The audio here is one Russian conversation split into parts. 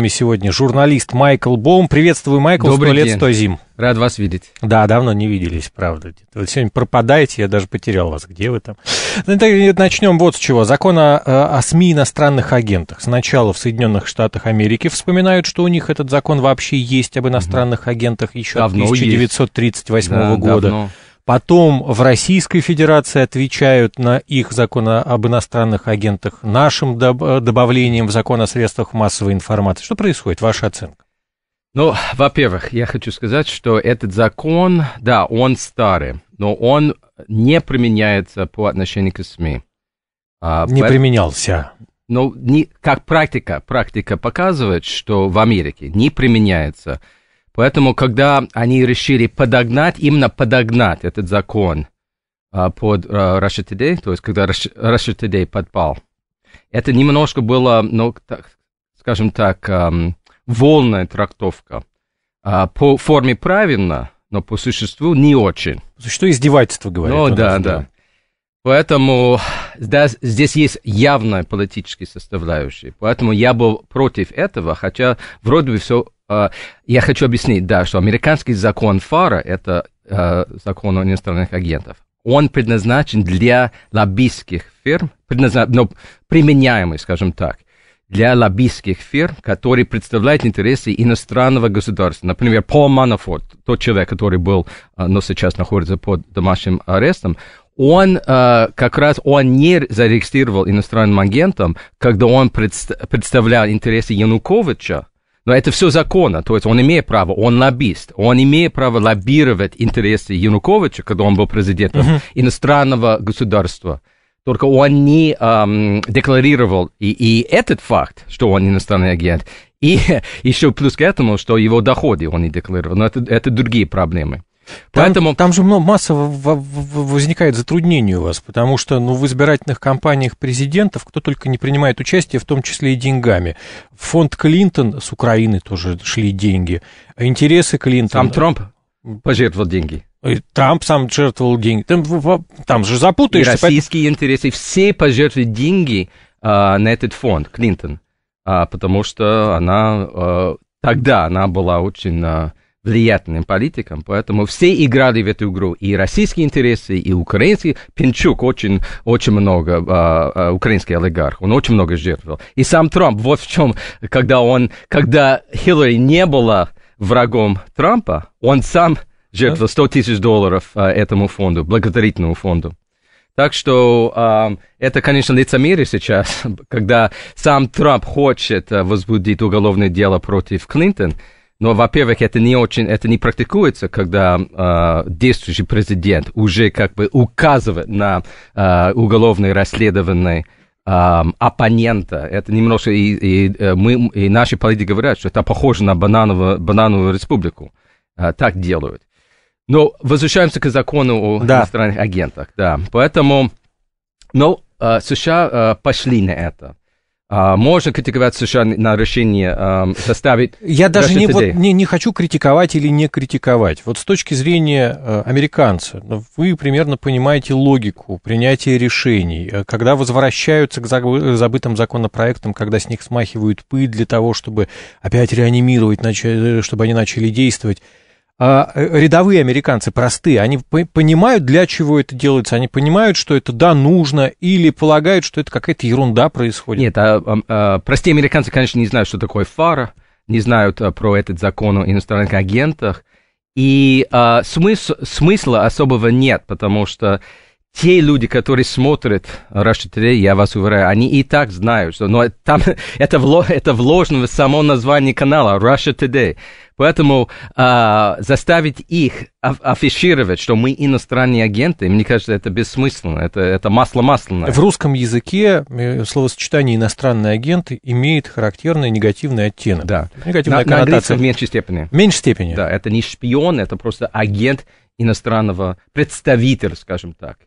нами сегодня журналист Майкл Боум. Приветствую, Майкл. Добрый 100 лет, сто зим. Рад вас видеть. Да, давно не виделись, правда. Вот сегодня пропадаете, я даже потерял вас. Где вы там? Ну, начнем вот с чего. Закон о, э, о СМИ иностранных агентах. Сначала в Соединенных Штатах Америки вспоминают, что у них этот закон вообще есть об иностранных агентах еще давно 1938 есть. Да, года. Давно. Потом в Российской Федерации отвечают на их закон об иностранных агентах нашим добавлением в закон о средствах массовой информации. Что происходит? Ваша оценка? Ну, во-первых, я хочу сказать, что этот закон, да, он старый, но он не применяется по отношению к СМИ. А, не применялся. Но ну, не, как практика, практика показывает, что в Америке не применяется. Поэтому, когда они решили подогнать, именно подогнать этот закон а, под а, Russia Today, то есть когда Russia, Russia Today подпал, это немножко было, ну, так, скажем так, эм, волная трактовка. А, по форме правильно, но по существу не очень. По издевательство, говорят. Ну, да, да, да. Поэтому да, здесь есть явная политическая составляющая. Поэтому я был против этого, хотя вроде бы все а, я хочу объяснить, да, что американский закон ФАРа, это э, закон о иностранных агентов, он предназначен для лоббистских фирм, предназначен, ну, применяемый, скажем так, для лоббистских фирм, которые представляют интересы иностранного государства. Например, Пол Манафорт, тот человек, который был, э, но сейчас находится под домашним арестом, он э, как раз он не зарегистрировал иностранным агентом, когда он представлял интересы Януковича но это все законно, то есть он имеет право, он лоббист, он имеет право лоббировать интересы Януковича, когда он был президентом uh-huh. иностранного государства. Только он не эм, декларировал и, и этот факт, что он иностранный агент, и еще плюс к этому, что его доходы он не декларировал. Но это, это другие проблемы. Поэтому... Там, там же много, масса возникает затруднений у вас, потому что ну, в избирательных кампаниях президентов кто только не принимает участие, в том числе и деньгами. фонд Клинтон с Украины тоже шли деньги. Интересы Клинтона... Сам Трамп пожертвовал деньги. И Трамп сам жертвовал деньги. Там, там же запутаешься. И российские поэтому... интересы все пожертвовали деньги а, на этот фонд, Клинтон. А, потому что она а, тогда она была очень... А, влиятельным политикам, поэтому все играли в эту игру, и российские интересы, и украинские. Пинчук очень, очень много, а, а, украинский олигарх, он очень много жертвовал. И сам Трамп, вот в чем, когда он, когда Хиллари не была врагом Трампа, он сам жертвовал 100 тысяч долларов а, этому фонду, благотворительному фонду. Так что э, это, конечно, лицемерие сейчас, когда сам Трамп хочет а, возбудить уголовное дело против Клинтон, но, во-первых, это не очень, это не практикуется, когда э, действующий президент уже как бы указывает на э, уголовное расследование э, оппонента. Это немножко и, и э, мы и наши политики говорят, что это похоже на банановую, банановую республику. Э, так делают. Но возвращаемся к закону о да. иностранных агентах, да. Поэтому, но ну, э, США э, пошли на это. А, можно критиковать США на решение а, составить... Я даже не, вот, не, не хочу критиковать или не критиковать. Вот с точки зрения э, американца, ну, вы примерно понимаете логику принятия решений, э, когда возвращаются к забытым законопроектам, когда с них смахивают пыль для того, чтобы опять реанимировать, э, чтобы они начали действовать. А, э, рядовые американцы, простые, они понимают, для чего это делается, они понимают, что это, да, нужно, или полагают, что это какая-то ерунда происходит? Нет, а, а, а простые американцы, конечно, не знают, что такое фара, не знают а, про этот закон о иностранных агентах, и а, смысл, смысла особого нет, потому что те люди, которые смотрят Russia Today, я вас уверяю, они и так знают, что но там, это, вло, это вложено в само название канала Russia Today. Поэтому э, заставить их афишировать, что мы иностранные агенты, мне кажется, это бессмысленно, это, это масло масляное. В русском языке э, словосочетание «иностранные агенты» имеет характерный негативный оттенок. Да. Негативная на, коннотация. На в меньшей степени. В меньшей степени. Да, это не шпион, это просто агент иностранного, представителя, скажем так.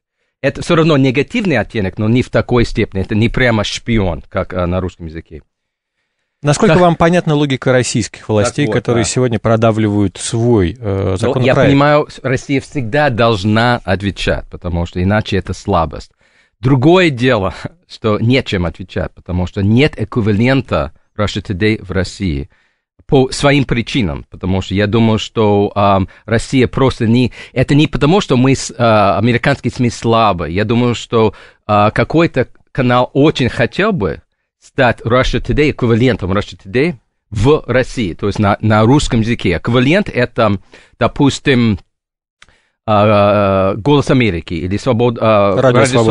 Это все равно негативный оттенок, но не в такой степени. Это не прямо шпион, как э, на русском языке. Насколько вам понятна логика российских властей, вот, которые да. сегодня продавливают свой э, ну, законопроект? Я понимаю, Россия всегда должна отвечать, потому что иначе это слабость. Другое дело, что нечем отвечать, потому что нет эквивалента Russia Today в России по своим причинам, потому что я думаю, что э, Россия просто не... Это не потому, что мы, э, американские СМИ слабы. Я думаю, что э, какой-то канал очень хотел бы стать Russia Today, эквивалентом Russia Today в России, то есть на, на русском языке. Эквивалент – это, допустим, а, «Голос Америки» или «Свобод... А, «Радио, Радио Свобода.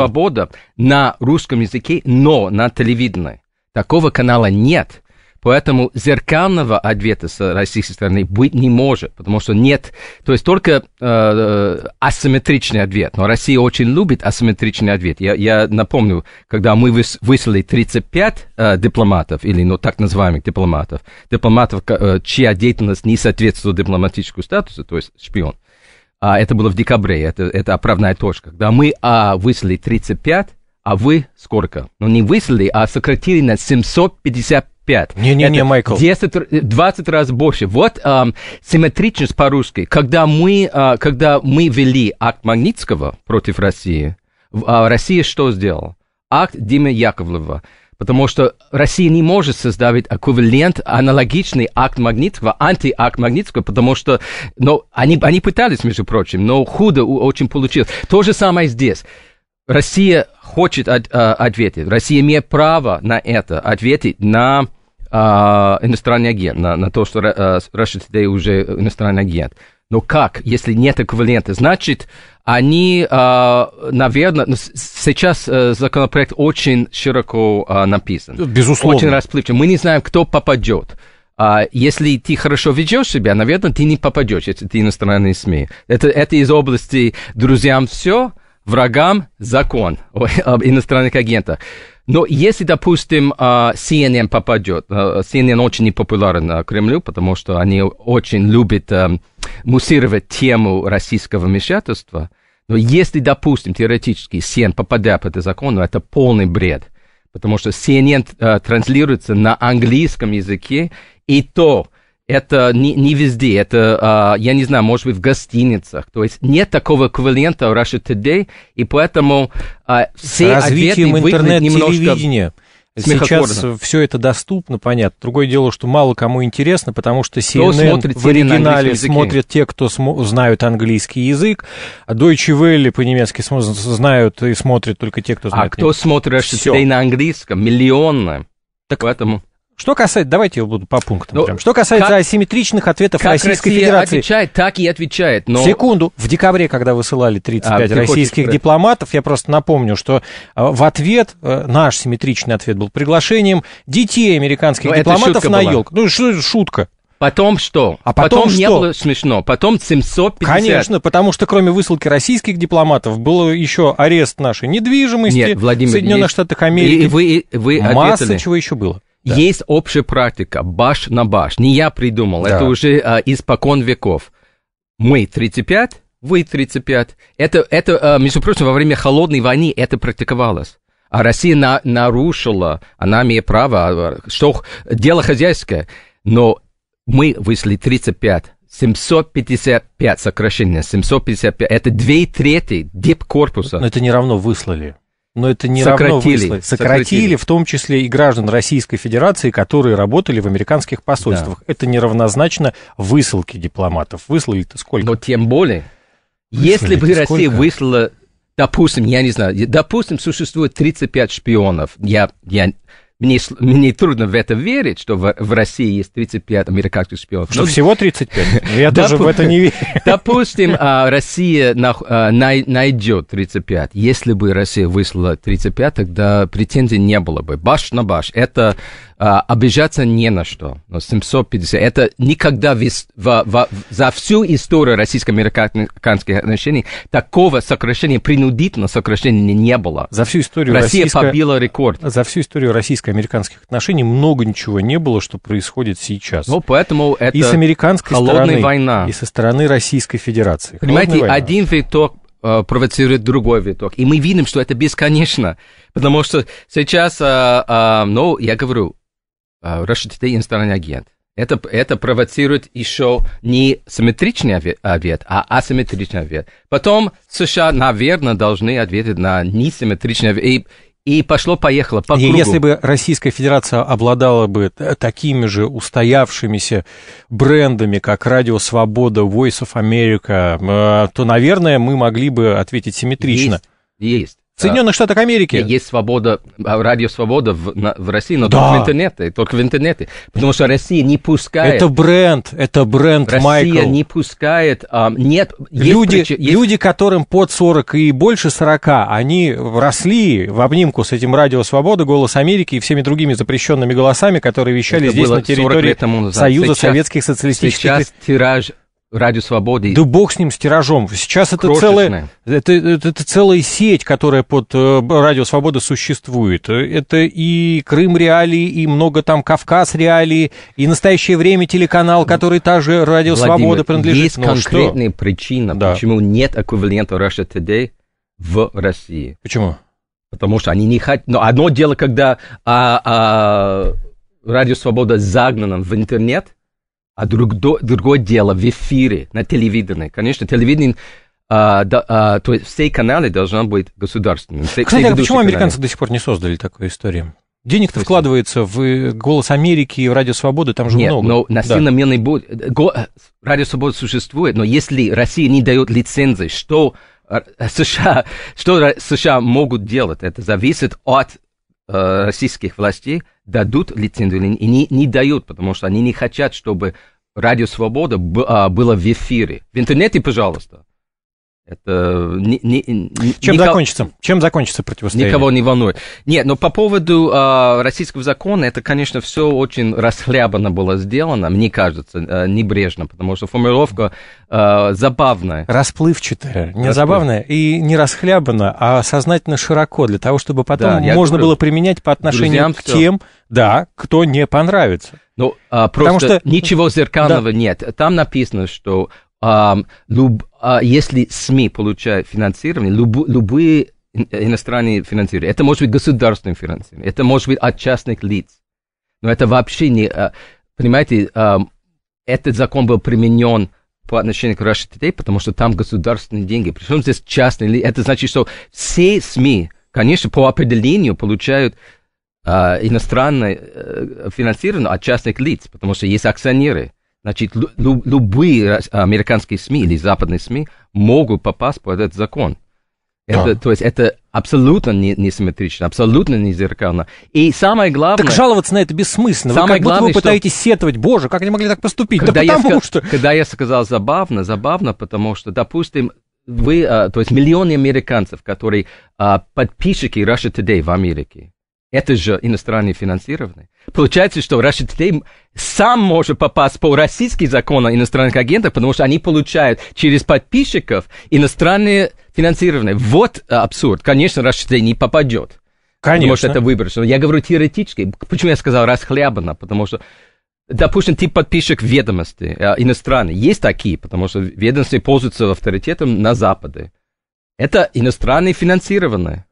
Свобода» на русском языке, но на телевидении. Такого канала нет. Поэтому зеркального ответа с российской стороны быть не может, потому что нет, то есть только э, э, асимметричный ответ. Но Россия очень любит асимметричный ответ. Я, я напомню, когда мы выслали 35 э, дипломатов, или ну, так называемых дипломатов, дипломатов, э, чья деятельность не соответствует дипломатическому статусу, то есть шпион, а это было в декабре, это, это оправная точка. Когда мы а, выслали 35, а вы сколько? Ну, не выслали, а сократили на 750. 5. Не-не-не, Майкл. 10, 20 раз больше. Вот эм, симметричность по-русски. Когда мы, э, когда мы вели акт Магнитского против России, э, Россия что сделала? Акт Димы Яковлева. Потому что Россия не может создавать эквивалент, аналогичный акт Магнитского, антиакт Магнитского, потому что ну, они, они пытались, между прочим, но худо очень получилось. То же самое здесь. Россия хочет от, а, ответить. Россия имеет право на это, ответить на а, иностранный агент, на, на то, что а, Russia Today уже иностранный агент. Но как, если нет эквивалента? Значит, они, а, наверное, сейчас э, законопроект очень широко а, написан. Безусловно. Очень расплывчат. Мы не знаем, кто попадет. А Если ты хорошо ведешь себя, наверное, ты не попадешь, если ты иностранные СМИ. Это, это из области «друзьям все», врагам закон об иностранных агентах. Но если, допустим, а, CNN попадет, а, CNN очень непопулярен Кремлю, потому что они очень любят а, муссировать тему российского вмешательства. Но если, допустим, теоретически CNN попадет под этот закон, ну, это полный бред. Потому что CNN транслируется на английском языке, и то это не, не везде, это, а, я не знаю, может быть, в гостиницах. То есть нет такого эквивалента в Russia Today, и поэтому а, все Развитием ответы выглядят немножко... Сейчас все это доступно, понятно. Другое дело, что мало кому интересно, потому что CNN смотрит в оригинале смотрят те, кто смо- знают английский язык, а Deutsche Welle по-немецки см- знают и смотрят только те, кто а знает. А кто смотрит Russia Today на английском? Миллионно. Так Поэтому... Что касается, давайте я буду по пунктам. Но ну, прям. Что касается как, асимметричных ответов как Российской Россия Федерации. отвечает, так и отвечает. Но... Секунду. В декабре, когда высылали 35 а, российских хочешь... дипломатов, я просто напомню, что а, в ответ, э, наш симметричный ответ был приглашением детей американских но дипломатов на елку. Ну, что шутка. Потом что? А потом, потом что? не было смешно. Потом 750. Конечно, потому что кроме высылки российских дипломатов было еще арест нашей недвижимости Нет, Владимир, в Соединенных есть... Штатах Америки. И вы, и вы ответили. Масса чего еще было. Да. Есть общая практика, баш на баш. Не я придумал, да. это уже а, испокон веков. Мы 35, вы 35. Это, это, а, между прочим, во время холодной войны это практиковалось. А Россия на, нарушила, она имеет право, а, а, что дело хозяйское. Но мы вышли 35, 755 сокращение, 755, это две трети дип корпуса. Но это не равно выслали но это не сократили, равно выслали. Сократили, сократили, в том числе и граждан Российской Федерации, которые работали в американских посольствах. Да. Это неравнозначно высылки дипломатов. Выслали-то сколько? Но тем более, выслали если бы Россия сколько? выслала, допустим, я не знаю, допустим, существует 35 шпионов, я, я мне, мне трудно в это верить, что в, в России есть 35 американских шпионов. Что, ну, всего 35? Ну, я даже в это не верю. Допустим, а, Россия а, найдет 35. Если бы Россия выслала 35, тогда претензий не было бы. Баш на баш. Это а, обижаться не на что. Но 750, это никогда вис, в, в, за всю историю российско-американских отношений такого сокращения, принудительного сокращения не было. За всю историю Россия побила рекорд. За всю историю российско-американских отношений много ничего не было, что происходит сейчас. Ну, поэтому это и с американской стороны, война. и со стороны Российской Федерации. Понимаете, один виток э, провоцирует другой виток. И мы видим, что это бесконечно. Потому что сейчас, э, э, ну, я говорю, Russia а, Today иностранный агент. Это, это провоцирует еще не симметричный ответ, а асимметричный ответ. Потом США, наверное, должны ответить на несимметричный ответ. И, пошло-поехало по кругу. Если бы Российская Федерация обладала бы такими же устоявшимися брендами, как Радио Свобода, Voice of America, а, то, наверное, мы могли бы ответить симметрично. Есть, есть. Соединенных Штатах Америки. Есть свобода, а, радио свобода в, на, в России, но да. только в интернете, только в интернете, потому что Россия не пускает. Это бренд, это бренд, Россия Майкл. Россия не пускает, а, нет. Люди, прич... есть... люди, которым под 40 и больше 40, они росли в обнимку с этим радио свобода, голос Америки и всеми другими запрещенными голосами, которые вещали это здесь на территории Союза сейчас, Советских Социалистических. Сейчас тираж Радио Свободы. Да бог с ним, с тиражом. Сейчас это целая, это, это, это целая сеть, которая под э, Радио Свобода существует. Это и Крым реалии, и много там Кавказ реалии, и настоящее время телеканал, который та же Радио Владимир, Свобода принадлежит. Есть ну, конкретная что? причина, да. почему нет эквивалента Russia Today в России. Почему? Потому что они не хотят... Но одно дело, когда а, а, Радио Свобода загнано в интернет, а друг, до, другое дело в эфире, на телевидении. Конечно, телевидение а, да, а, то есть все каналы должны быть государственными. Все, Кстати, все а почему каналы? американцы до сих пор не создали такую историю? Денег-то вкладывается в э, «Голос Америки» и «Радио Свободы», там же Нет, много. но насильно да. Го... «Радио Свобода» существует, но если Россия не дает лицензии, что э, США, что США могут делать? Это зависит от э, российских властей, дадут лицензию или не, не дают, потому что они не хотят, чтобы Радио Свобода а, было в эфире. В интернете, пожалуйста. Это э, не, не, не, чем никого, закончится? Чем закончится противостояние? Никого не волнует. Нет, но по поводу э, российского закона, это, конечно, все очень расхлябанно было сделано, мне кажется, э, небрежно, потому что формулировка э, забавная. Расплывчатая, не Расплыв... забавная и не расхлябанно, а сознательно широко, для того, чтобы потом да, можно говорю, было применять по отношению к тем, да, кто не понравится. Ну, а, просто Потому что... ничего зеркального да. нет. Там написано, что а, люб, а если СМИ получают финансирование, люб, любые иностранные финансирования, это может быть государственное финансирование, это может быть от частных лиц, но это вообще не... А, понимаете, а, этот закон был применен по отношению к Russia Today, потому что там государственные деньги. Причем здесь частные лица. Это значит, что все СМИ, конечно, по определению получают э, иностранное финансирование от частных лиц, потому что есть акционеры. Значит, любые американские СМИ или западные СМИ могут попасть под этот закон. Это, а. То есть это абсолютно не, несимметрично, абсолютно не зеркально. И самое главное... Так жаловаться на это бессмысленно. Самое вы как главное, будто вы пытаетесь что... сетовать, боже, как они могли так поступить? Когда, да я потому я, что... когда я сказал забавно, забавно, потому что, допустим, вы, а, то есть миллионы американцев, которые а, подписчики Russia Today в Америке, это же иностранные финансированные. Получается, что Russia Today сам может попасть по российским законам иностранных агентов, потому что они получают через подписчиков иностранные финансированные. Вот э, абсурд. Конечно, Russia Today не попадет. Конечно. Потому что это выборочно. Я говорю теоретически. Почему я сказал расхлябанно? Потому что Допустим, тип подписчик ведомости, э, иностранные. Есть такие, потому что ведомости пользуются авторитетом на Западе. Это иностранные финансированные.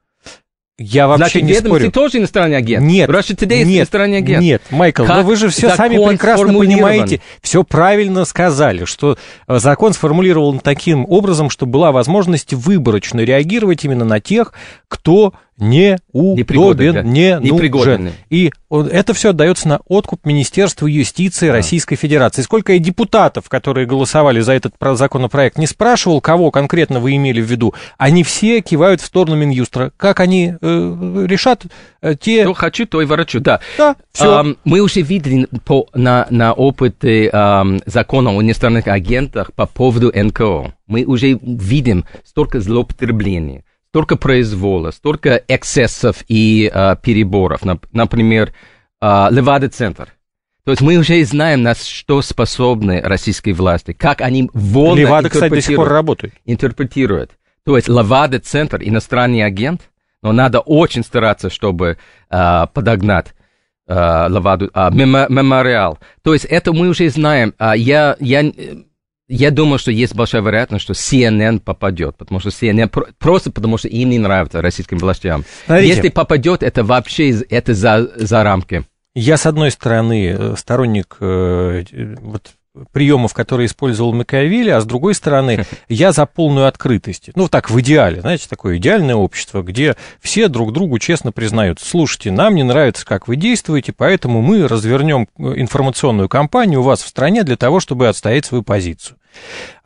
Я вообще Значит, не спорю. ты тоже иностранный агент? Нет. Russia Today нет, иностранный агент. Нет, Майкл, ну как но вы же все сами прекрасно понимаете, все правильно сказали, что э, закон сформулирован таким образом, что была возможность выборочно реагировать именно на тех, кто неудобен, да. не нужен. И это все отдается на откуп Министерству юстиции да. Российской Федерации. Сколько я депутатов, которые голосовали за этот законопроект, не спрашивал, кого конкретно вы имели в виду. Они все кивают в сторону Минюстра. Как они э, решат э, те... Что хочу, то и ворочу, да. Да, все. Um, мы уже видели по, на, на опыте um, закона о иностранных агентах по поводу НКО. Мы уже видим столько злоупотреблений столько произвола, столько эксцессов и а, переборов. Например, а, Левада-центр. То есть мы уже знаем, на что способны российские власти, как они волны Левада, кстати, до сих пор работает. Интерпретируют. То есть Левада-центр, иностранный агент, но надо очень стараться, чтобы а, подогнать а, Леваду, а, мемориал. То есть это мы уже знаем. А, я, я э, я думаю, что есть большая вероятность, что CNN попадет, потому что CNN просто потому, что им не нравится российским властям. Смотрите. Если попадет, это вообще это за, за рамки. Я, с одной стороны, э, сторонник э, вот, приемов, которые использовал Макиавелли, а с другой стороны, я за полную открытость. Ну, так, в идеале, знаете, такое идеальное общество, где все друг другу честно признают, слушайте, нам не нравится, как вы действуете, поэтому мы развернем э, информационную кампанию у вас в стране для того, чтобы отстоять свою позицию.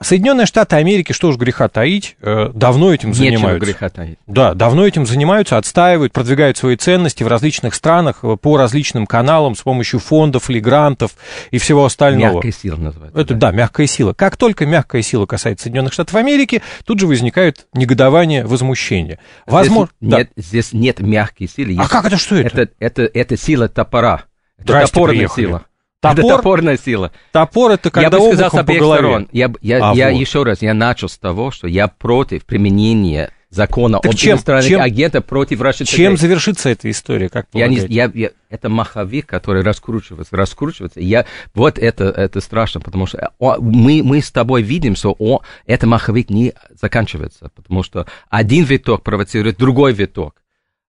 Соединенные Штаты Америки, что уж греха таить, э, давно этим Нечего занимаются. греха таить. Да, давно этим занимаются, отстаивают, продвигают свои ценности в различных странах э, по различным каналам с помощью фондов или грантов и всего остального. Мягкая сила называется. Это, да? да, мягкая сила. Как только мягкая сила касается Соединенных Штатов Америки, тут же возникает негодование, возмущение. Возможно... Здесь, да. нет, здесь нет мягкой силы. Есть... А как это, что это? Это, это, это сила топора. Это топорная приехали. сила. Топор, это топорная сила. Топор это когда я бы сказал, с обеих по сторон. Я, я, а я вот. еще раз, я начал с того, что я против применения закона так об чем, иностранных чем, агентах против Russia Чем Today. завершится эта история, как я не, я, я, Это маховик, который раскручивается, раскручивается. Я, вот это, это страшно, потому что о, мы, мы с тобой видим, что о, Это маховик не заканчивается, потому что один виток провоцирует другой виток.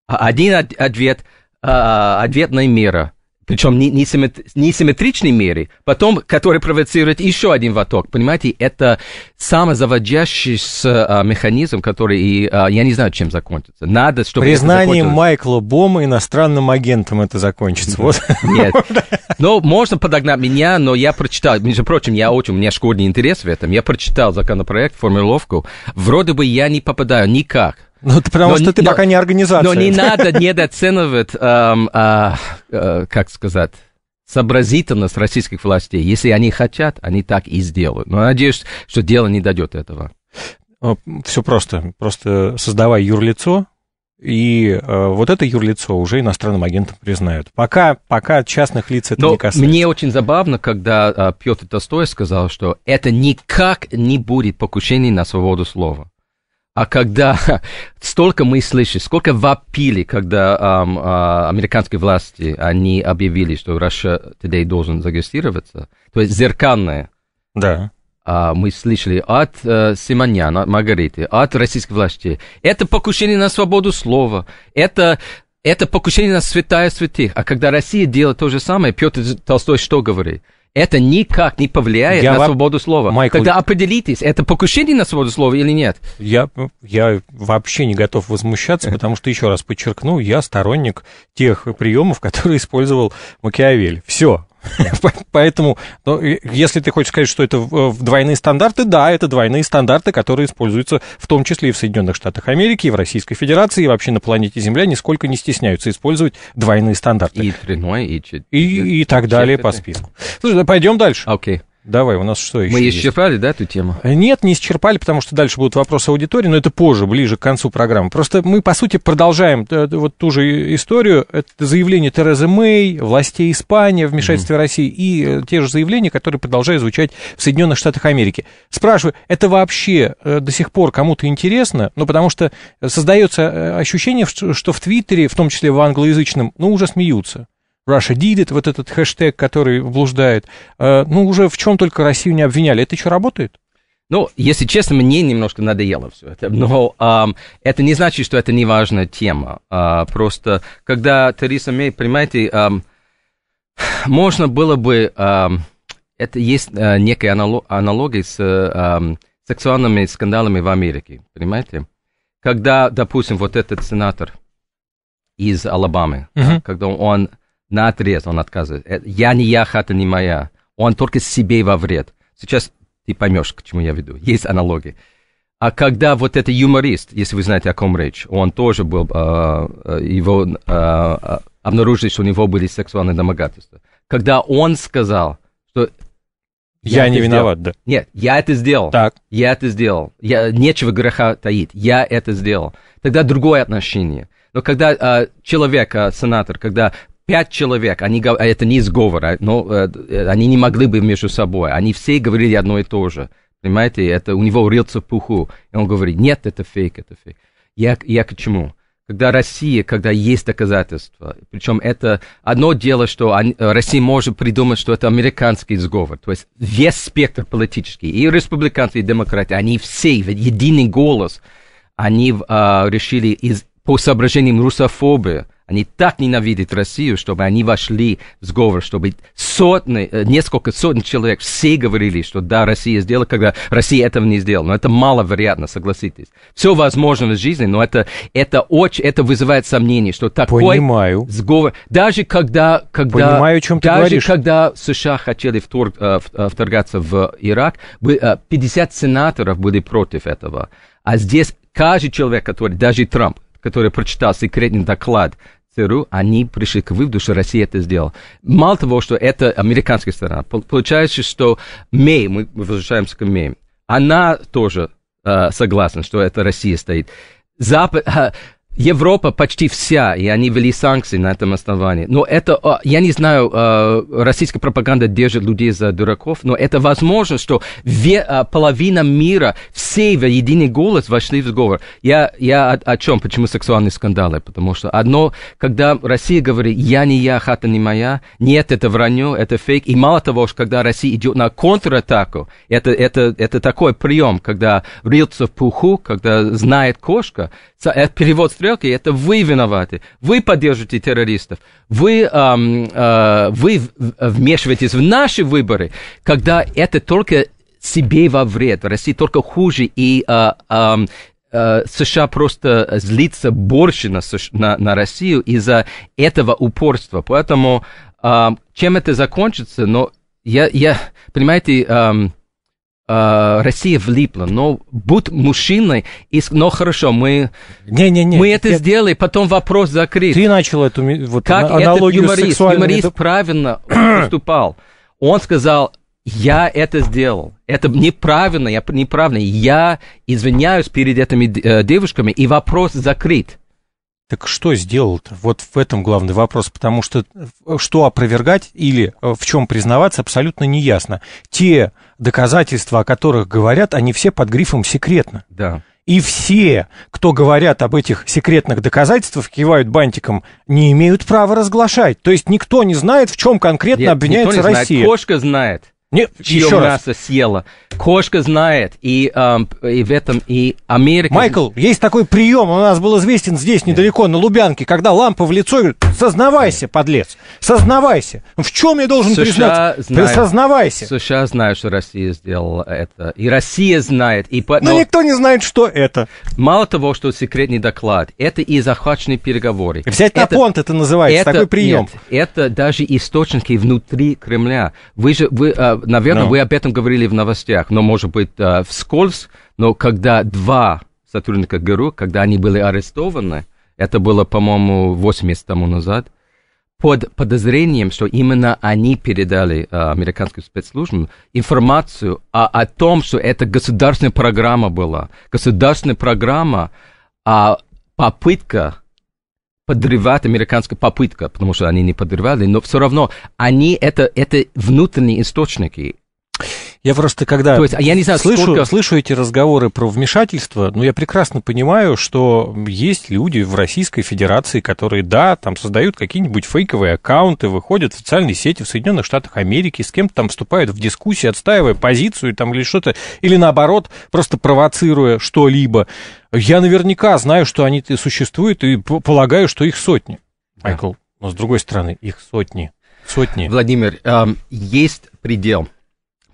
А один ответ, а, ответная мера – причем не, не, симметри, не симметричной мере, потом, который провоцирует еще один ваток. Понимаете, это самозаводящийся а, механизм, который, и, а, я не знаю, чем закончится. Надо, чтобы... Признание Майкла Бома иностранным агентом это закончится. Вот. Нет. Но ну, можно подогнать меня, но я прочитал, между прочим, я очень, у меня школьный интерес в этом, я прочитал законопроект, формулировку, вроде бы я не попадаю никак ну, потому но, что ты но, пока не организация. Но не надо недооценивать, эм, э, э, как сказать, сообразительность российских властей. Если они хотят, они так и сделают. Но надеюсь, что дело не дойдет этого. Э, Все просто. Просто создавай юрлицо, и э, вот это юрлицо уже иностранным агентам признают. Пока, пока частных лиц это Но не касается. Мне очень забавно, когда э, Петр Толстой сказал, что это никак не будет покушение на свободу слова. А когда столько мы слышали, сколько вопили, когда эм, э, а, американские власти они объявили, что Russia Today должен зарегистрироваться, то есть зеркальное. Да. а мы слышали от э, Симоняна, от Маргариты, от российских властей. Это покушение на свободу слова. Это это покушение на святая святых. А когда Россия делает то же самое, Петр Толстой что говорит? это никак не повлияет я на во... свободу слова. Майкл... Тогда определитесь, это покушение на свободу слова или нет? Я, я вообще не готов возмущаться, потому что, еще раз подчеркну, я сторонник тех приемов, которые использовал Макиавель. Все, Поэтому, ну, если ты хочешь сказать, что это э, двойные стандарты, да, это двойные стандарты, которые используются в том числе и в Соединенных Штатах Америки, и в Российской Федерации, и вообще на планете Земля нисколько не стесняются использовать двойные стандарты. И тройной, и... И, и так далее по списку. Слушай, пойдем дальше. Окей. Okay. Давай, у нас что еще? Мы исчерпали, есть? да, эту тему? Э, нет, не исчерпали, потому что дальше будут вопросы аудитории, но это позже, ближе к концу программы. Просто мы, по сути, продолжаем э, э, вот ту же историю. Это заявление Терезы Мэй, властей Испании, вмешательстве mm России и те же заявления, которые продолжают звучать в Соединенных Штатах Америки. Спрашиваю, это вообще до сих пор кому-то интересно? Ну, потому что создается ощущение, что в Твиттере, в том числе в англоязычном, ну, уже смеются. Russia did it, вот этот хэштег, который блуждает. Э, ну, уже в чем только Россию не обвиняли. Это еще работает? Ну, если честно, мне немножко надоело все это, но эм, это не значит, что это не важная тема. Э, просто, когда Тереса Мэй, понимаете, эм, можно было бы... Эм, это есть э, некая аналог, аналогия с э, сексуальными скандалами в Америке, понимаете? Когда, допустим, вот этот сенатор из Алабамы, uh-huh. да, когда он на отрез он отказывает. Э, я не я, хата не моя. Он только себе во вред. Сейчас ты поймешь, к чему я веду. Есть аналоги А когда вот этот юморист, если вы знаете, о ком речь, он тоже был, а, э, его а, а, обнаружили, что у него были сексуальные домогательства. Когда он сказал, что я, я не виноват, сделал. да. Нет, я это сделал. Так. Я это сделал. Я, нечего греха таить. Я это сделал. Тогда другое отношение. Но когда э, человек, э, сенатор, когда пять человек, они, а это не сговор, но э, э, они не могли бы между собой, они все говорили одно и то же. Понимаете, это у него рылся пуху. И он говорит, нет, это фейк, это фейк. Я, я к чему? Когда Россия, когда есть доказательства, причем это одно дело, что они, э, Россия может придумать, что это американский сговор, то есть весь спектр политический, и республиканцы, и демократы, они все в единый голос, они э, решили из, по соображениям русофобы они так ненавидят Россию, чтобы они вошли в сговор, чтобы сотни, э, несколько сотен человек все говорили, что да, Россия сделала, когда Россия этого не сделала. Но это маловероятно, согласитесь. Все возможно в жизни, но это, это, очень, это вызывает сомнение, что такой Понимаю. сговор... Даже когда... когда Понимаю, о чем ты даже говоришь. когда США хотели вторг, э, э, вторгаться в Ирак, 50 сенаторов были против этого. А здесь каждый человек, который, даже Трамп, который прочитал секретный доклад ЦРУ, они пришли к выводу, что Россия это сделала. Мало того, что это американская сторона, получается, что Мэй, мы возвращаемся к Мэй, она тоже э, согласна, что это Россия стоит. Запад, э, Европа почти вся, и они ввели санкции на этом основании. Но это, а, я не знаю, а, российская пропаганда держит людей за дураков, но это возможно, что а, половина мира, все в единый голос вошли в сговор. Я, я о, о чем? Почему сексуальные скандалы? Потому что одно, когда Россия говорит, я не я, хата не моя, нет, это вранье, это фейк. И мало того, что когда Россия идет на контратаку, это, это, это такой прием, когда рыльца в пуху, когда знает кошка, это перевод перестрелки, это вы виноваты. Вы поддерживаете террористов. Вы, эм, э, вы вмешиваетесь в наши выборы, когда это только себе во вред. В только хуже, и э, э, США просто злится больше на, на, на Россию из-за этого упорства. Поэтому э, чем это закончится, но я, я понимаете, э, Э, Россия влипла, но будь мужчиной, и, но хорошо, мы, не, не, не, мы это я... сделали, потом вопрос закрыт. Ты начал эту вот, как аналогию этот юморист, сексуальным... юморист правильно поступал. Он сказал, я это сделал. Это неправильно, я неправильно. Я извиняюсь перед этими э, девушками, и вопрос закрыт. Так что сделал-то? Вот в этом главный вопрос, потому что э, что опровергать или э, в чем признаваться абсолютно не ясно. Те доказательства, о которых говорят, они все под грифом «секретно». Да. И все, кто говорят об этих секретных доказательствах, кивают бантиком, не имеют права разглашать. То есть никто не знает, в чем конкретно Нет, обвиняется никто не Россия. Знает. Кошка знает. Нет, чье еще мясо раз. съела. Кошка знает, и, эм, и в этом и Америка... Майкл, есть такой прием, он у нас был известен здесь, недалеко, на Лубянке, когда лампа в лицо говорит, сознавайся, подлец, сознавайся. В чем я должен США признаться? Знают, Ты сознавайся. США знают, что Россия сделала это, и Россия знает. И по... Но, Но никто не знает, что это. Мало того, что секретный доклад, это и захваченные переговоры. Взять это, на понт это называется, это, такой прием. Нет, это даже источники внутри Кремля. Вы же... Вы, а, наверное, но. Ну. вы об этом говорили в новостях, но, может быть, э, вскользь, но когда два сотрудника ГРУ, когда они были арестованы, это было, по-моему, 8 месяцев тому назад, под подозрением, что именно они передали а, американским спецслужбам информацию о, о том, что это государственная программа была. Государственная программа, а попытка подрывать американская попытка, потому что они не подрывали, но все равно они это, это внутренние источники, я просто когда То есть, а я не знаю, слышу, сколько... слышу эти разговоры про вмешательство, но ну, я прекрасно понимаю, что есть люди в Российской Федерации, которые, да, там создают какие-нибудь фейковые аккаунты, выходят в социальные сети в Соединенных Штатах Америки, с кем-то там вступают в дискуссии, отстаивая позицию там или что-то, или наоборот, просто провоцируя что-либо. Я наверняка знаю, что они существуют, и полагаю, что их сотни, да. Но с другой стороны, их сотни. Сотни. Владимир, есть предел –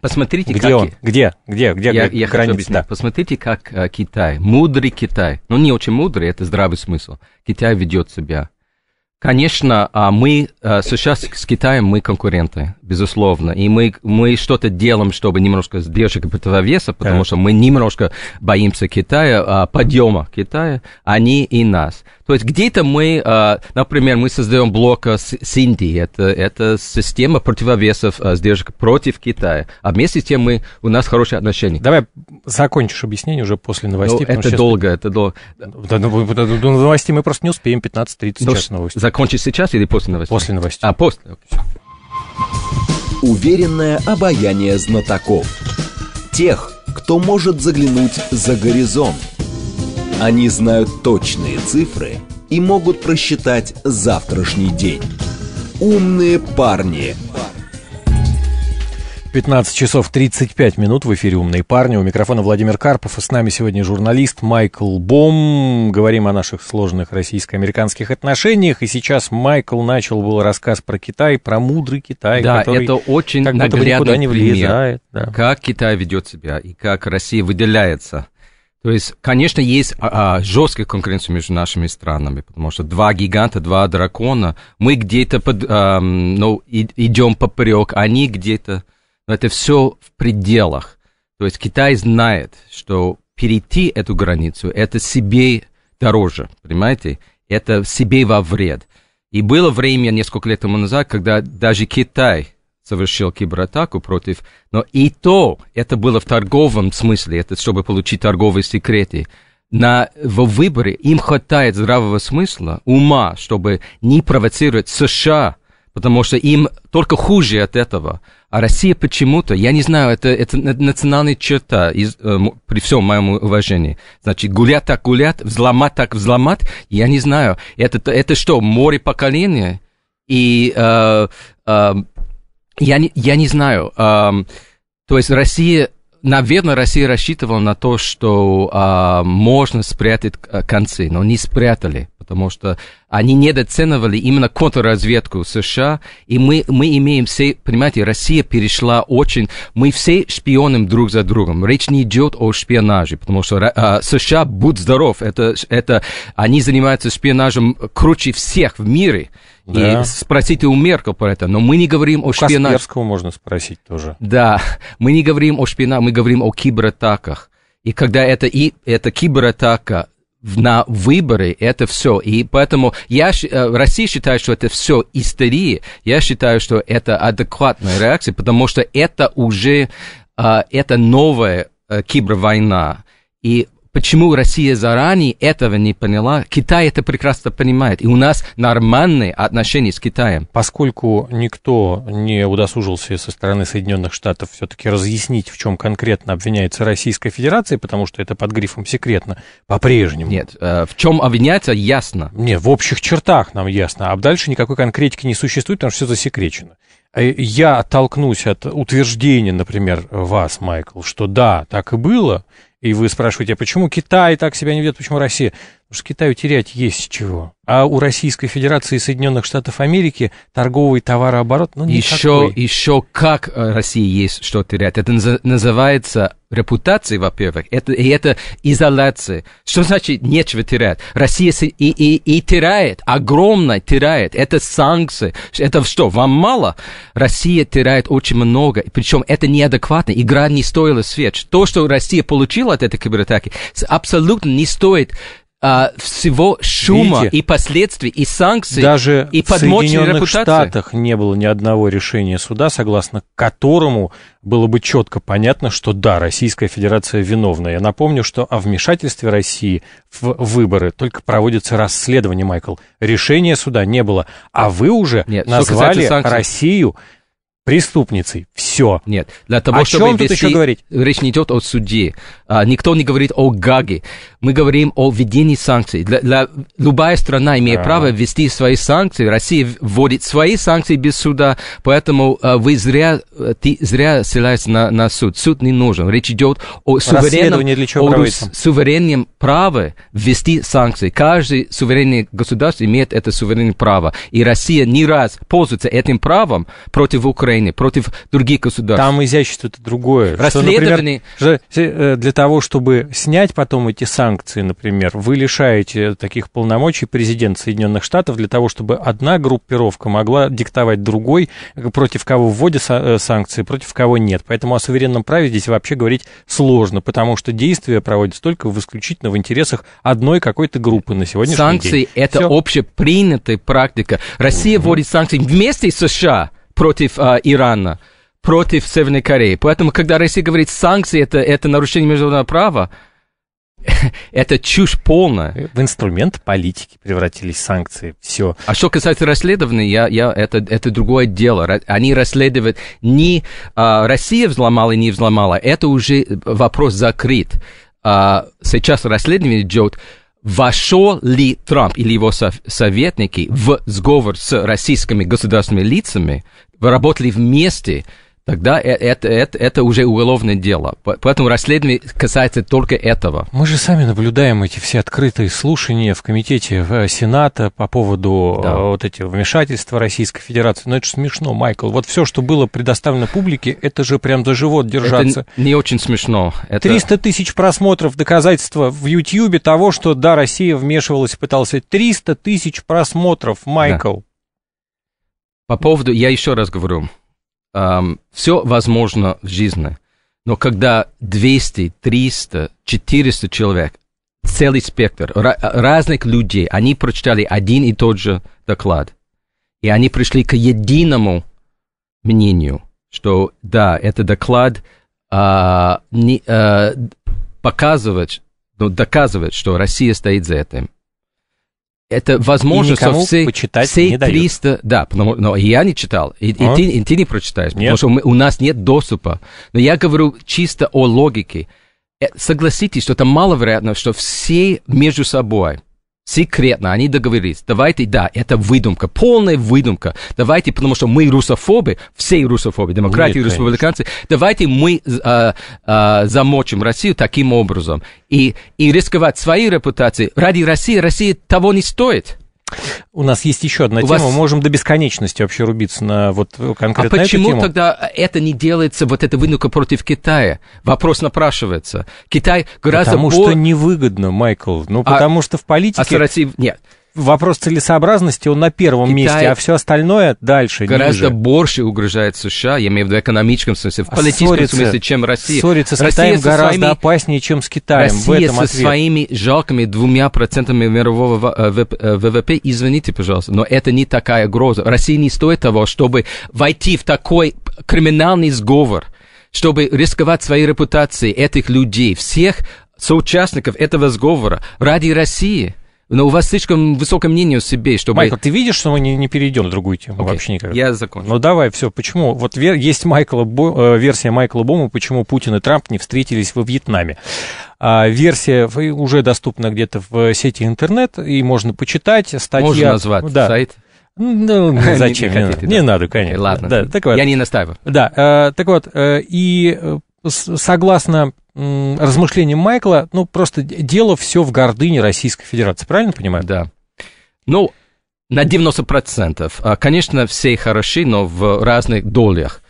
Посмотрите, где как... он? Где? Где? Где я, я граница? Хочу да. Посмотрите, как а, Китай, мудрый Китай, ну не очень мудрый, это здравый смысл. Китай ведет себя Конечно, а, мы а, сейчас с Китаем мы конкуренты, безусловно, и мы мы что-то делаем, чтобы немножко сдержать противовеса, потому да. что мы немножко боимся Китая, а, подъема Китая, они и нас. То есть где-то мы, например, мы создаем блок с Индией, это это система противовесов сдержек против Китая, а вместе с тем мы у нас хорошие отношения. Давай закончишь объяснение уже после ну, новостей. Ну, это сейчас... долго, это долго. До, ну, до, до, новостей мы просто не успеем, 15-30 ну, сейчас новости. Закончить сейчас или после новостей? После новостей. А, после. Уверенное обаяние знатоков. Тех, кто может заглянуть за горизонт. Они знают точные цифры и могут просчитать завтрашний день. Умные парни. парни 15 часов 35 минут в эфире «Умные парни». У микрофона Владимир Карпов. И с нами сегодня журналист Майкл Бом. Говорим о наших сложных российско-американских отношениях. И сейчас Майкл начал был рассказ про Китай, про мудрый Китай. Да, который это очень как будто никуда не влезает. Да. Как Китай ведет себя и как Россия выделяется. То есть, конечно, есть а, а, жесткая конкуренция между нашими странами, потому что два гиганта, два дракона, мы где-то под, а, ну, идем поперек, они где-то но это все в пределах. То есть Китай знает, что перейти эту границу, это себе дороже, понимаете? Это себе во вред. И было время несколько лет тому назад, когда даже Китай совершил кибератаку против, но и то это было в торговом смысле, это чтобы получить торговые секреты. На, в выборе им хватает здравого смысла, ума, чтобы не провоцировать США потому что им только хуже от этого. А Россия почему-то, я не знаю, это, это национальная черта, из, э, при всем моем уважении. Значит, гулят так гулят, взломат так взломат, я не знаю. Это, это что, море поколения? И э, э, я, не, я не знаю. Э, то есть Россия наверное, Россия рассчитывала на то, что а, можно спрятать а, концы, но не спрятали, потому что они недооценивали именно контрразведку США, и мы, мы имеем все, понимаете, Россия перешла очень, мы все шпионим друг за другом, речь не идет о шпионаже, потому что а, США, будь здоров, это, это, они занимаются шпионажем круче всех в мире, и спросите у Меркель про это, но мы не говорим о у шпионаже. Касперского можно спросить тоже. Да, мы не говорим о шпионаже, мы говорим о кибератаках. И когда это, и, это кибератака на выборы это все. И поэтому я, э, Россия считает, что это все истерия. Я считаю, что это адекватная реакция, потому что это уже э, это новая э, кибервойна. И почему Россия заранее этого не поняла. Китай это прекрасно понимает. И у нас нормальные отношения с Китаем. Поскольку никто не удосужился со стороны Соединенных Штатов все-таки разъяснить, в чем конкретно обвиняется Российская Федерация, потому что это под грифом секретно, по-прежнему. Нет, э, в чем обвиняется, ясно. Нет, в общих чертах нам ясно. А дальше никакой конкретики не существует, потому что все засекречено э, я оттолкнусь от утверждения, например, вас, Майкл, что да, так и было, и вы спрашиваете, «А почему Китай так себя не ведет, почему Россия? Потому что Китаю терять есть чего. А у Российской Федерации и Соединенных Штатов Америки торговый товарооборот, ну, еще, никакой. еще как э, России есть что терять. Это называется репутацией, во-первых, это, и это изоляция. Что значит нечего терять? Россия и, и, и теряет, огромно теряет. Это санкции. Это что, вам мало? Россия теряет очень много. Причем это неадекватно. Игра не стоила свеч. То, что Россия получила от этой кибератаки, абсолютно не стоит а, всего шума Видите, и последствий, и санкций, даже и подмоченной Даже в Штатах не было ни одного решения суда, согласно которому было бы четко понятно, что да, Российская Федерация виновна. Я напомню, что о вмешательстве России в выборы только проводится расследование, Майкл. Решения суда не было. А вы уже Нет, назвали Россию преступницей. Все. Нет, для того, о чтобы чем вести... тут еще говорить? Речь не идет о суде. А, никто не говорит о ГАГе. Мы говорим о введении санкций. Для, для, любая страна имеет а. право ввести свои санкции. Россия вводит свои санкции без суда, поэтому а, вы зря, ты зря ссылаешься на, на суд. Суд не нужен. Речь идет о суверенном, для чего о рус, суверенном праве ввести санкции. Каждый суверенный государство имеет это суверенное право. И Россия не раз пользуется этим правом против Украины, против других государств. Там изящество-то другое. Расследование... Что, например, э, для того, чтобы снять потом эти санкции, например, вы лишаете таких полномочий президент Соединенных Штатов для того, чтобы одна группировка могла диктовать другой, против кого вводят э, санкции, против кого нет. Поэтому о суверенном праве здесь вообще говорить сложно, потому что действия проводятся только в исключительно в интересах одной какой-то группы на сегодняшний санкции день. Санкции – это Всё. общепринятая практика. Россия вводит санкции вместе с США против э, Ирана – против Северной Кореи. Поэтому, когда Россия говорит санкции, это, это нарушение международного права, это чушь полная. В инструмент политики превратились санкции, все. А что касается расследований, я, я, это, это другое дело. Они расследуют, не а, Россия взломала, не взломала, это уже вопрос закрыт. А, сейчас расследование идет, вошел ли Трамп или его советники в сговор с российскими государственными лицами, работали вместе, тогда э, это, это, это уже уголовное дело. Поэтому расследование касается только этого. Мы же сами наблюдаем эти все открытые слушания в комитете э, Сената по поводу э, да. вот этих вмешательства Российской Федерации. Но это же смешно, Майкл. Вот все, что было предоставлено публике, это же прям за живот держаться. Это не очень смешно. Это... 300 тысяч просмотров, доказательства в Ютьюбе того, что, да, Россия вмешивалась и пыталась. 300 тысяч просмотров, Майкл. Да. По поводу, я еще раз говорю, эм, все возможно в жизни. Но когда 200, 300, 400 человек, целый спектр разных людей, они прочитали один и тот же доклад, и они пришли к единому мнению, что да, этот доклад а, не, а, показывает, ну, доказывает, что Россия стоит за этим это возможность и все почитать всей не 300... Дают. Да, потому, но я не читал, и, а? и, ты, и ты не прочитаешь, нет. потому что мы, у нас нет доступа. Но я говорю чисто о логике. Э, согласитесь, что это маловероятно, что все между собой – секретно, они договорились, давайте, да, это выдумка, полная выдумка, давайте, потому что мы русофобы, все русофобы, демократы Нет, республиканцы, конечно. давайте мы э, э, замочим Россию таким образом. И, и рисковать своей репутацией ради России, Россия того не стоит. У нас есть еще одна У тема. Вас... Мы можем до бесконечности вообще рубиться на вот конкретно А почему эту тему. тогда это не делается, вот эта вынука против Китая? Вопрос напрашивается. Китай гораздо... Потому бо... что невыгодно, Майкл. Ну, а потому что в политике... А с Россией... Нет вопрос целесообразности, он на первом Китай месте, а все остальное дальше, Гораздо ниже. больше угрожает США, я имею в виду экономическом смысле, в а политическом ссориться, смысле, чем Россия. Ссориться с Россия Китаем гораздо своими, опаснее, чем с Китаем. Россия в этом со ответ. своими жалкими двумя процентами мирового ВВП, э, э, извините, пожалуйста, но это не такая угроза. России не стоит того, чтобы войти в такой криминальный сговор, чтобы рисковать своей репутацией этих людей, всех соучастников этого сговора ради России – но у вас слишком высокое мнение о себе, чтобы... Майкл, ты видишь, что мы не, не перейдем на другую тему okay. вообще никак. Я закончу. Ну давай, все, почему? Вот вер... есть Майкла Бо... Э, версия Майкла Бома, почему Путин и Трамп не встретились во Вьетнаме. А, версия уже доступна где-то в сети интернет, и можно почитать. Статья... Можно назвать да. сайт? Ну, ну зачем? Не, не, хотите, не да. надо, конечно. Ладно, да, так вот. я не настаиваю. Да, э, так вот, э, и согласно размышлениям Майкла, ну, просто дело все в гордыне Российской Федерации, правильно понимаю? Да. Ну, на 90%. А, конечно, все хороши, но в разных долях.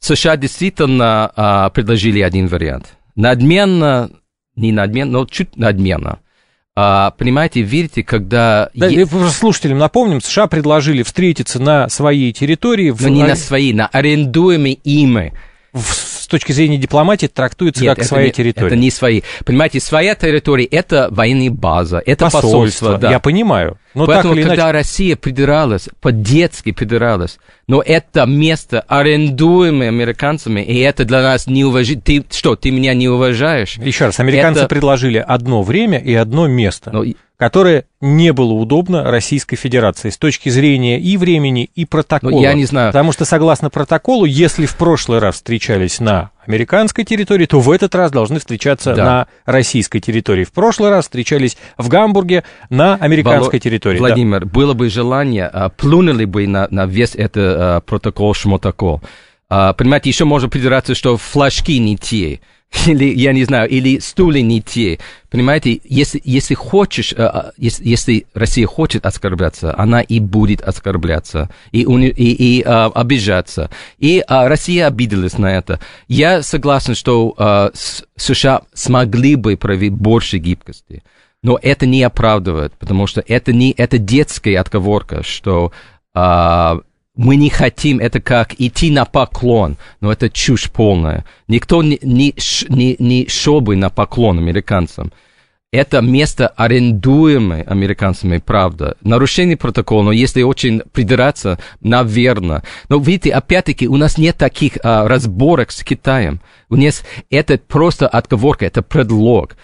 США действительно а, предложили один вариант. Надменно, не надменно, но чуть надменно. А, понимаете, верите, когда... Да, е... Слушателям напомним, США предложили встретиться на своей территории. В... Но не а, на своей, на арендуемой ими. В точки зрения дипломатии трактуется Нет, как своя не, территория. Это не свои. Понимаете, своя территория это военная база, это посольство. посольство да. Я понимаю. Но Поэтому, так когда иначе... Россия придиралась, по-детски придиралась, но это место арендуемое американцами, и это для нас не уважить. Ты что, ты меня не уважаешь? Еще раз, американцы это... предложили одно время и одно место. Но ну, которое не было удобно Российской Федерации с точки зрения и времени, и протокола. Но ну, я не знаю. Потому что, согласно протоколу, если в прошлый раз встречались на американской территории, то в этот раз должны встречаться да. на российской территории. В прошлый раз встречались в Гамбурге на американской Воло... территории. Владимир, да. было бы желание, а, плюнули бы на, на весь этот а, протокол-шмотокол. А, понимаете, еще можно придираться, что флажки не те. или, я не знаю, или стули не те. Понимаете, если, если хочешь, э, а, если, если Россия хочет оскорбляться, она и будет оскорбляться, и, уни и, и а, обижаться. И а, Россия обиделась на это. Я согласен, что а, США смогли бы проявить больше гибкости. Но это не оправдывает, потому что это не это детская отговорка, что а, мы не хотим, это как идти на поклон, но это чушь полная. Никто не, не, не, не шел бы на поклон американцам. Это место арендуемое американцами, правда. Нарушение протокола, но если очень придираться, наверное. Но видите, опять-таки, у нас нет таких а, разборок с Китаем. У нас это просто отговорка, это предлог.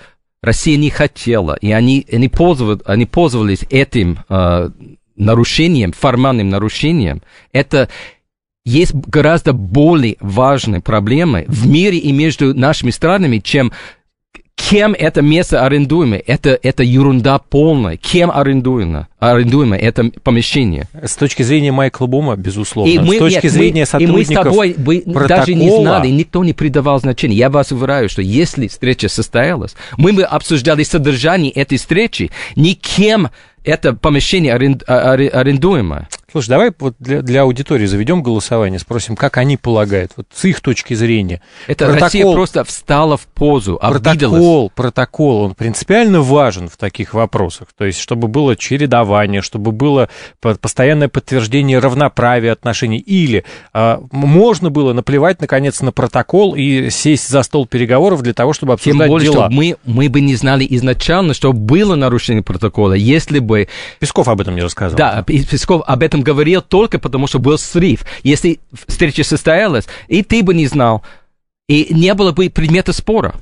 Россия не хотела, и они, они, пользовались, они пользовались этим а, нарушением, формальным нарушением, это есть гораздо более важные проблемы в мире и между нашими странами, чем кем это место арендуемое Это, это ерунда полная. Кем арендуемо? арендуемое это помещение. С точки зрения Майкла Бума, безусловно. И мы, с точки нет, зрения мы, сотрудников и мы с тобой мы протокола... даже не знали, никто не придавал значения. Я вас уверяю, что если встреча состоялась, мы бы обсуждали содержание этой встречи, ни кем это помещение арен, а, арендуемое. Слушай, давай вот для, для аудитории заведем голосование, спросим, как они полагают, вот с их точки зрения. Это протокол, Россия просто встала в позу, обиделась. Протокол, протокол, он принципиально важен в таких вопросах. То есть, чтобы было чередование, чтобы было постоянное подтверждение равноправия отношений. Или а, можно было наплевать, наконец, на протокол и сесть за стол переговоров для того, чтобы обсуждать Тем более, дела. Что мы, мы бы не знали изначально, что было нарушение протокола, если бы... Песков об этом не рассказывал. Да, Песков об этом этом говорил только потому, что был срыв. Если встреча состоялась, и ты бы не знал, и не было бы предмета спора.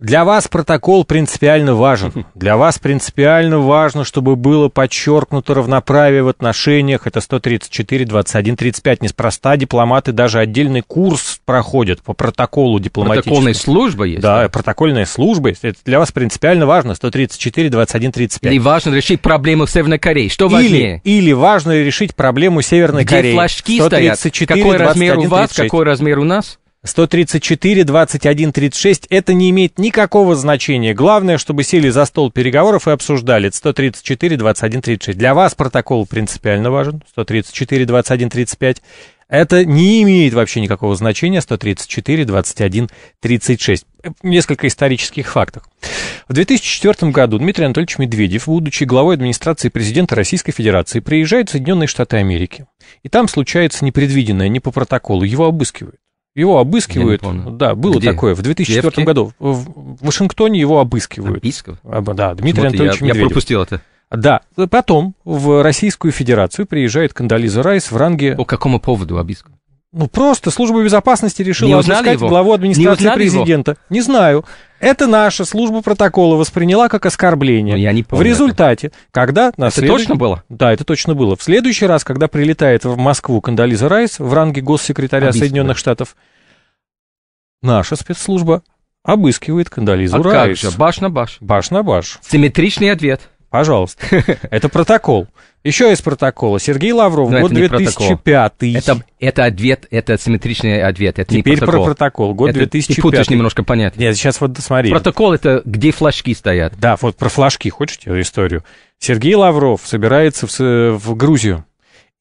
Для вас протокол принципиально важен. Для вас принципиально важно, чтобы было подчеркнуто равноправие в отношениях. Это 134, 21, 35. Неспроста дипломаты даже отдельный курс проходят по протоколу дипломатическому. Протокольная служба есть? Да, да? протокольная служба есть. Это для вас принципиально важно. 134, 21, 35. И важно решить проблему Северной Кореи. Что важнее? Или, или важно решить проблему Северной Где Кореи. Где флажки 134, стоят? Какой 21, размер у вас, 36. какой размер у нас? 134, 21, 36 – это не имеет никакого значения. Главное, чтобы сели за стол переговоров и обсуждали. Это 134, 21, 36. Для вас протокол принципиально важен. 134, 21, 35. Это не имеет вообще никакого значения. 134, 21, 36. Несколько исторических фактов. В 2004 году Дмитрий Анатольевич Медведев, будучи главой администрации президента Российской Федерации, приезжает в Соединенные Штаты Америки. И там случается непредвиденное, не по протоколу, его обыскивают. Его обыскивают. Да, было Где? такое. В 2004 Девки? году в Вашингтоне его обыскивают. Обысков? А, да, Дмитрий Смотри, Анатольевич я, Медведев. Я пропустил это. Да, потом в Российскую Федерацию приезжает Кандализа Райс в ранге... По какому поводу обыск? Ну, просто служба безопасности решила не отпускать его? главу администрации не президента. Его? Не знаю. Это наша служба протокола восприняла как оскорбление. Ну, я не помню. В результате, это. когда... На это следующ... точно было? Да, это точно было. В следующий раз, когда прилетает в Москву Кандализа Райс в ранге госсекретаря Объясни, Соединенных Штатов, наша спецслужба обыскивает Кандализу а Райс. как же? Баш на баш. Баш на баш. Симметричный ответ. Пожалуйста. Это протокол. Еще из протокола. Сергей Лавров, Но год это 2005. Это, это ответ, это симметричный ответ, это Теперь не протокол. про протокол, год это 2005. Ты путаешь немножко Понятно. Нет, сейчас вот смотри. Протокол — это где флажки стоят. Да, вот про флажки. Хочешь э, историю? Сергей Лавров собирается в, в Грузию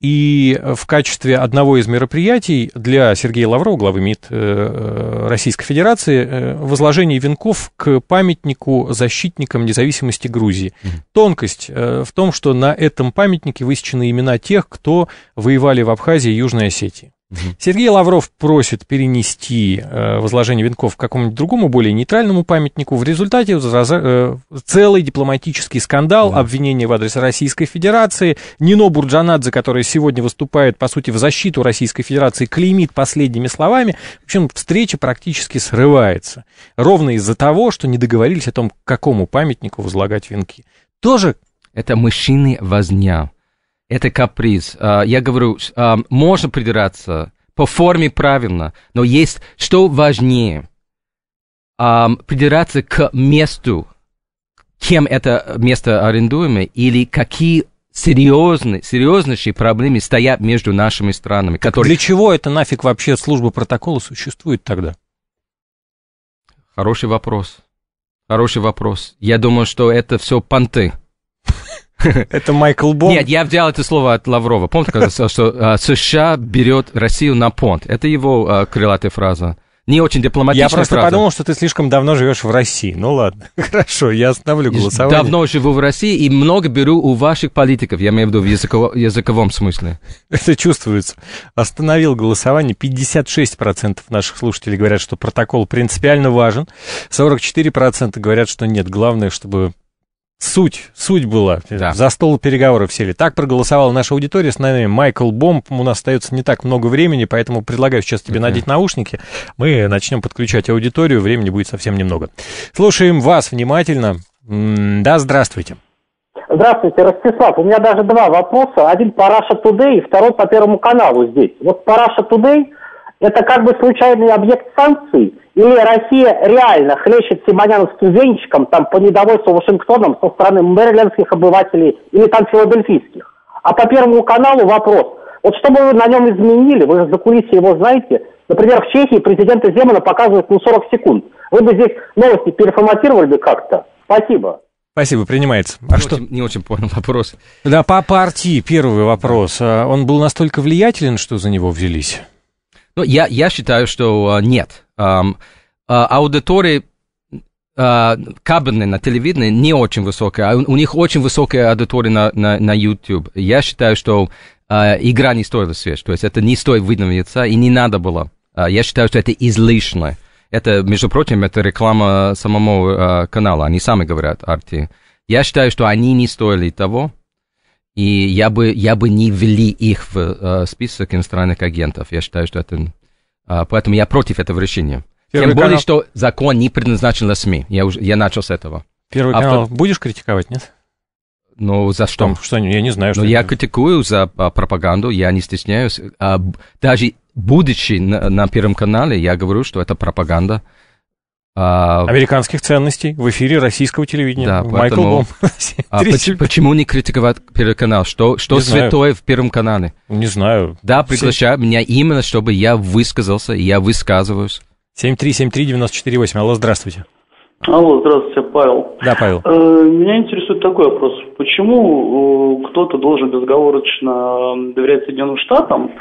и э, в качестве одного из мероприятий для Сергея Лаврова, главы МИД э, э, Российской Федерации, возложение венков к памятнику защитникам независимости Грузии. Тонкость в том, что на этом памятнике высечены имена тех, кто воевали в Абхазии и Южной Осетии. Сергей Лавров просит перенести э, возложение венков к какому-нибудь другому, более нейтральному памятнику. В результате э, целый дипломатический скандал, да. обвинение в адрес Российской Федерации. Нино Бурджанадзе, который сегодня выступает, по сути, в защиту Российской Федерации, клеймит последними словами. В общем, встреча практически срывается. Ровно из-за того, что не договорились о том, к какому памятнику возлагать венки. Тоже... Это мужчины возня это каприз. А, я говорю, а, можно придираться по форме правильно, но есть что важнее. А, придираться к месту, кем это место арендуемое, или какие серьезные, серьезнейшие проблемы стоят между нашими странами. Которые... Для чего это нафиг вообще служба протокола существует тогда? Хороший вопрос. Хороший вопрос. Я думаю, что это все понты. Это Майкл Бом? Нет, я взял это слово от Лаврова. Помните, когда сказал, что а, США берет Россию на понт? Это его а, крылатая фраза. Не очень дипломатичная фраза. Я просто подумал, что ты слишком давно живешь в России. Ну ладно, хорошо, я остановлю голосование. Давно живу в России и много беру у ваших политиков, я имею в виду в языковом смысле. Это чувствуется. Остановил голосование. 56% наших слушателей говорят, что протокол принципиально важен. 44% говорят, что нет. Главное, чтобы суть, суть была. Да. За стол переговоров сели. Так проголосовала наша аудитория. С нами Майкл Бомб. У нас остается не так много времени, поэтому предлагаю сейчас тебе надеть наушники. Мы начнем подключать аудиторию. Времени будет совсем немного. Слушаем вас внимательно. Да, здравствуйте. Здравствуйте, Ростислав. У меня даже два вопроса. Один по Russia Today и второй по Первому каналу здесь. Вот по Russia Today это как бы случайный объект санкций – или Россия реально хлещет с венчиком там, по недовольству Вашингтоном со стороны мэрилендских обывателей или там филадельфийских? А по Первому каналу вопрос. Вот что бы вы на нем изменили, вы же за кулисы его знаете. Например, в Чехии президента Земана показывают на 40 секунд. Вы бы здесь новости переформатировали бы как-то. Спасибо. Спасибо, принимается. А не что? Очень, не очень понял вопрос. Да, по партии первый вопрос. А он был настолько влиятелен, что за него взялись? Ну, я, я считаю, что а, нет. А аудитории а, кабельные на телевидении не очень высокая. У них очень высокая аудитория на, на, на YouTube. Я считаю, что а, игра не стоила свеч. То есть это не стоит выдного яйца, и не надо было. Я считаю, что это излишне. Это, между прочим, это реклама самого канала. Они сами говорят, Арти. Я считаю, что они не стоили того, и я бы, я бы не ввели их в э, список иностранных агентов. Я считаю, что это а, поэтому я против этого решения. Первый Тем более, канал... что закон не предназначен для СМИ. Я, уже, я начал с этого. Первый а канал будешь критиковать, нет? Ну, за что? Там, что я не знаю, ну, что. Но я это... критикую за а, пропаганду, я не стесняюсь. А, даже будучи на, на Первом канале, я говорю, что это пропаганда. А, Американских ценностей в эфире российского телевидения. Да, Майкл Бом. А почему не критиковать Первый канал? Что, что святое знаю. в Первом канале? Не знаю. Да, приглашаю Все... меня именно, чтобы я высказался, я высказываюсь. 7373948. Алло, здравствуйте. Алло, здравствуйте, Павел. Да, Павел. Э, меня интересует такой вопрос. Почему э, кто-то должен безговорочно доверять Соединенным Штатам,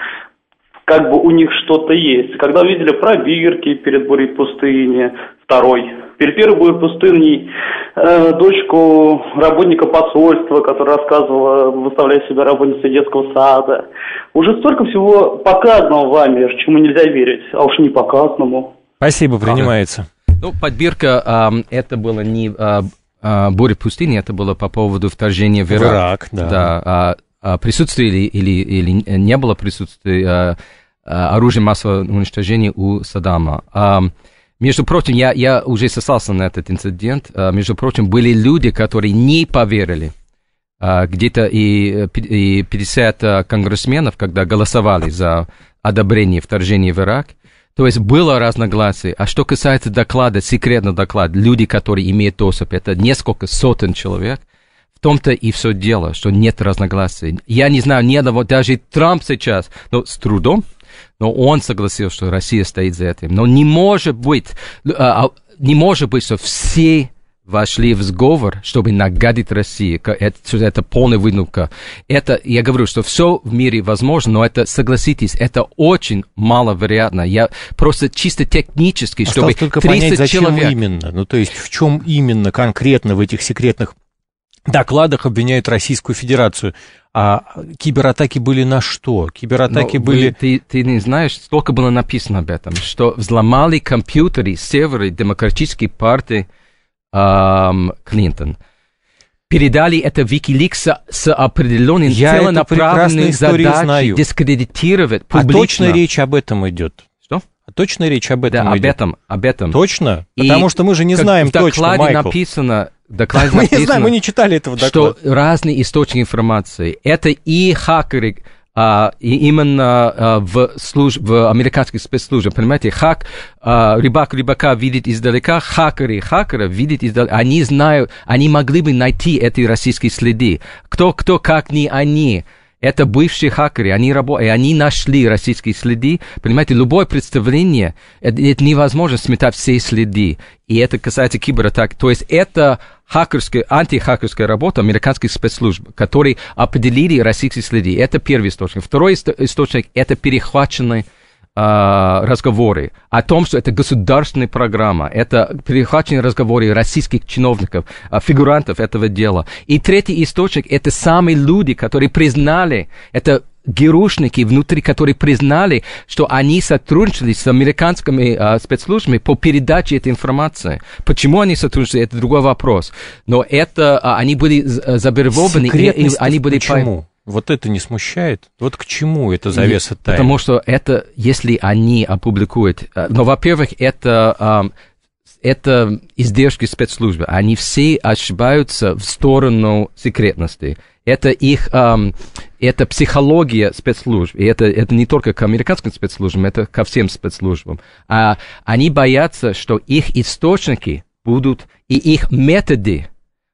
как бы у них что-то есть. Когда видели пробирки перед бурей пустыни, второй. Перепиры будет пустынней. Э, дочку работника посольства, которая рассказывала, выставляя себя работницей детского сада. Уже столько всего показанного вами, чему нельзя верить, а уж не показанному. Спасибо, принимается. Ну, подбирка, э, это было не э, э, буря пустыни, это было по поводу вторжения в Ирак. Ирак, да. да э, присутствие или, или, или не было присутствия э, оружия массового уничтожения у Саддама. Э, между прочим, я, я уже сослался на этот инцидент. А, между прочим, были люди, которые не поверили. А, где-то и, э, и 50 а, конгрессменов, когда голосовали за одобрение вторжения в Ирак, то есть было разногласие. А что касается доклада, секретного доклада, люди, которые имеют доступ, это несколько сотен человек, в том-то и все дело, что нет разногласий. Я не знаю ни одного, даже Трамп сейчас, но с трудом но он согласился, что Россия стоит за этим. Но не может быть, э, а, а, не может быть, что все вошли в сговор, чтобы нагадить России. Это, это полная выдумка. Это, я говорю, что все в мире возможно, но это, согласитесь, это очень маловероятно. Я просто чисто технически, Осталось чтобы только 30 понять, зачем человек... именно. Ну, то есть, в чем именно конкретно в этих секретных докладах обвиняют Российскую Федерацию. А кибератаки были на что? Кибератаки Но ну, были... Ты, ты не знаешь, сколько было написано об этом, что взломали компьютеры серверы Демократической партии эм, Клинтон. Передали это WikiLeaks с определенной Я целенаправленной задачей знаю. дискредитировать а публично. А точно речь об этом идет? Что? А точно речь об этом да, идет? об этом, об этом. Точно? И Потому что мы же не знаем точно, Майкл. в докладе написано докладе Мы не знаем, мы не читали этого доклада. Что разные источники информации. Это и хакеры, а, и именно а, в, служ... в американских спецслужбах, понимаете, хак, а, рыбак рыбака видит издалека, хакеры хакера видят издалека, они знают, они могли бы найти эти российские следы. Кто, кто, как не они это бывшие хакеры, они, рабо- они нашли российские следы. Понимаете, любое представление, это, это невозможно сметать все следы. И это касается кибератак. То есть это хакерская, антихакерская работа американских спецслужб, которые определили российские следы. Это первый источник. Второй источник – это перехваченные а, разговоры о том, что это государственная программа, это перехваченные разговоры российских чиновников, э, фигурантов этого дела. И третий источник – это сами люди, которые признали, это герушники внутри, которые признали, что они сотрудничали с американскими э, спецслужбами по передаче этой информации. Почему они сотрудничали, это другой вопрос. Но это э, они были завербованы, и, и они были... Почему? По... Вот это не смущает? Вот к чему это завеса тайны? Потому что это, если они опубликуют... Э, но, во-первых, это, это издержки спецслужбы. Они все ошибаются в сторону секретности. Это их... Это психология спецслужб. И это, это не только к американским спецслужбам, это ко всем спецслужбам. А они боятся, что их источники будут... И их методы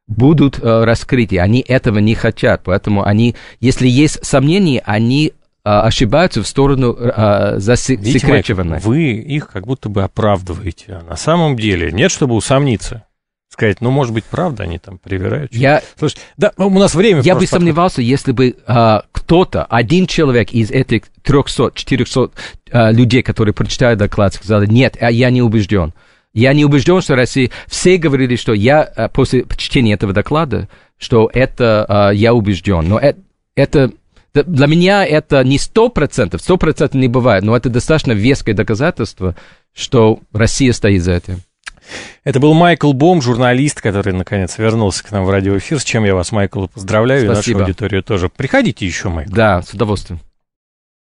будут э, раскрыты. Они этого не хотят. Поэтому они, если есть сомнения, они э, ошибаются в сторону э, засекречивания. Вы их как будто бы оправдываете. А на самом деле нет, чтобы усомниться. Сказать, ну, может быть, правда они там привирают. Я... Слушай, да, ну, у нас время. Я бы сомневался, если бы э, кто-то, один человек из этих 300-400 э, людей, которые прочитают доклад, сказали, нет, я не убежден. Я не убежден, что Россия... Все говорили, что я э, после чтения этого доклада, что это э, я убежден. Но э, это, это для меня это не сто процентов, сто процентов не бывает, но это достаточно веское доказательство, что Россия стоит за этим. Это был Майкл Бом, журналист, который наконец вернулся к нам в радиоэфир. С чем я вас, Майкл, поздравляю, Спасибо. и нашу аудиторию тоже. Приходите еще, Майкл. Да, с удовольствием.